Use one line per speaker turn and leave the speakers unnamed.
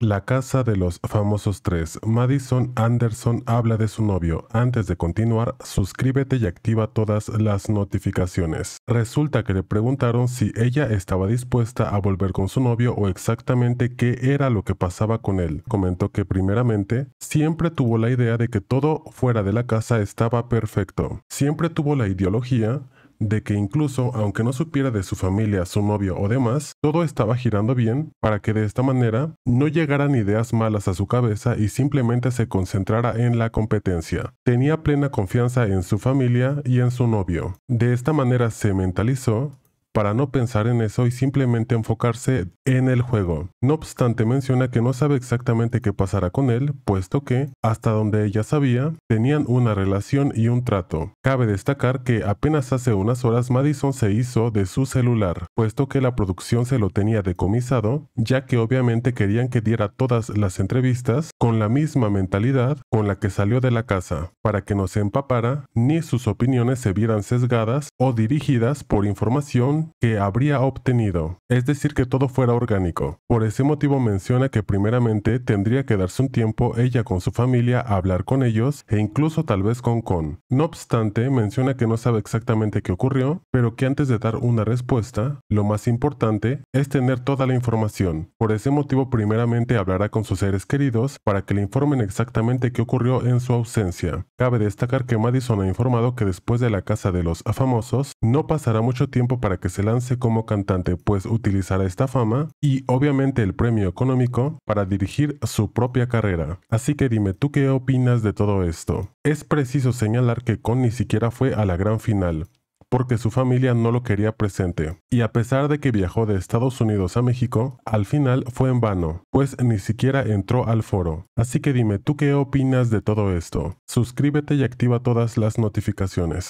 La casa de los famosos tres. Madison Anderson habla de su novio. Antes de continuar, suscríbete y activa todas las notificaciones. Resulta que le preguntaron si ella estaba dispuesta a volver con su novio o exactamente qué era lo que pasaba con él. Comentó que primeramente, siempre tuvo la idea de que todo fuera de la casa estaba perfecto. Siempre tuvo la ideología de que incluso aunque no supiera de su familia, su novio o demás, todo estaba girando bien para que de esta manera no llegaran ideas malas a su cabeza y simplemente se concentrara en la competencia. Tenía plena confianza en su familia y en su novio. De esta manera se mentalizó para no pensar en eso y simplemente enfocarse en el juego. No obstante, menciona que no sabe exactamente qué pasará con él, puesto que, hasta donde ella sabía, tenían una relación y un trato. Cabe destacar que apenas hace unas horas Madison se hizo de su celular, puesto que la producción se lo tenía decomisado, ya que obviamente querían que diera todas las entrevistas con la misma mentalidad con la que salió de la casa, para que no se empapara ni sus opiniones se vieran sesgadas o dirigidas por información que habría obtenido, es decir, que todo fuera orgánico. Por ese motivo menciona que primeramente tendría que darse un tiempo ella con su familia a hablar con ellos e incluso tal vez con Con. No obstante, menciona que no sabe exactamente qué ocurrió, pero que antes de dar una respuesta, lo más importante es tener toda la información. Por ese motivo primeramente hablará con sus seres queridos para que le informen exactamente qué ocurrió en su ausencia. Cabe destacar que Madison ha informado que después de la casa de los famosos, no pasará mucho tiempo para que se lance como cantante, pues utilizará esta fama y obviamente el premio económico para dirigir su propia carrera. Así que dime tú qué opinas de todo esto. Es preciso señalar que Con ni siquiera fue a la gran final, porque su familia no lo quería presente, y a pesar de que viajó de Estados Unidos a México, al final fue en vano, pues ni siquiera entró al foro. Así que dime tú qué opinas de todo esto. Suscríbete y activa todas las notificaciones.